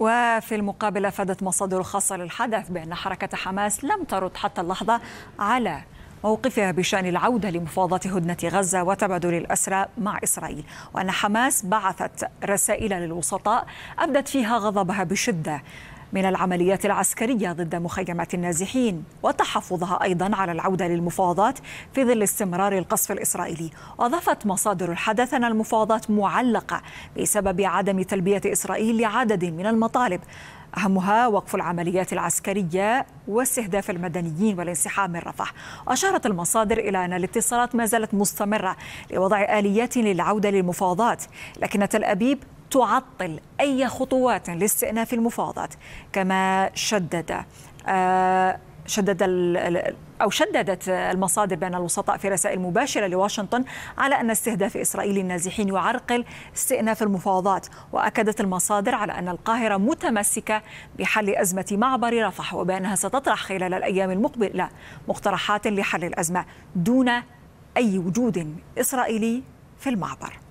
وفي المقابل أفادت مصادر خاصة للحدث بأن حركة حماس لم ترد حتى اللحظة على موقفها بشان العوده لمفاوضات هدنه غزه وتبادل الاسرى مع اسرائيل، وان حماس بعثت رسائل للوسطاء ابدت فيها غضبها بشده من العمليات العسكرية ضد مخيمات النازحين وتحفظها أيضا على العودة للمفاوضات في ظل استمرار القصف الإسرائيلي أضافت مصادر الحدث أن المفاوضات معلقة بسبب عدم تلبية إسرائيل لعدد من المطالب أهمها وقف العمليات العسكرية واستهداف المدنيين والانسحاب من رفح أشارت المصادر إلى أن الاتصالات ما زالت مستمرة لوضع آليات للعودة للمفاوضات لكن تل أبيب تعطل أي خطوات لاستئناف المفاوضات كما شدد آه، شدد أو شددت المصادر بين الوسطاء في رسائل مباشرة لواشنطن على أن استهداف إسرائيل النازحين يعرقل استئناف المفاوضات وأكدت المصادر على أن القاهرة متمسكة بحل أزمة معبر رفح وبأنها ستطرح خلال الأيام المقبلة مقترحات لحل الأزمة دون أي وجود إسرائيلي في المعبر